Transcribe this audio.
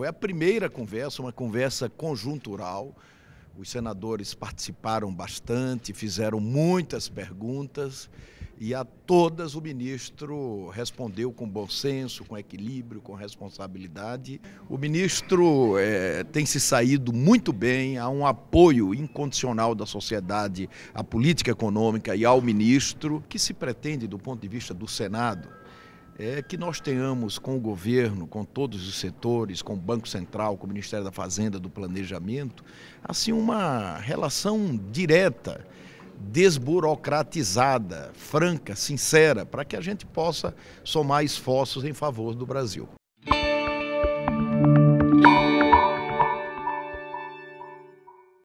Foi a primeira conversa, uma conversa conjuntural. Os senadores participaram bastante, fizeram muitas perguntas e a todas o ministro respondeu com bom senso, com equilíbrio, com responsabilidade. O ministro é, tem se saído muito bem, há um apoio incondicional da sociedade à política econômica e ao ministro, que se pretende, do ponto de vista do Senado, é que nós tenhamos com o governo, com todos os setores, com o Banco Central, com o Ministério da Fazenda, do Planejamento, assim uma relação direta, desburocratizada, franca, sincera, para que a gente possa somar esforços em favor do Brasil.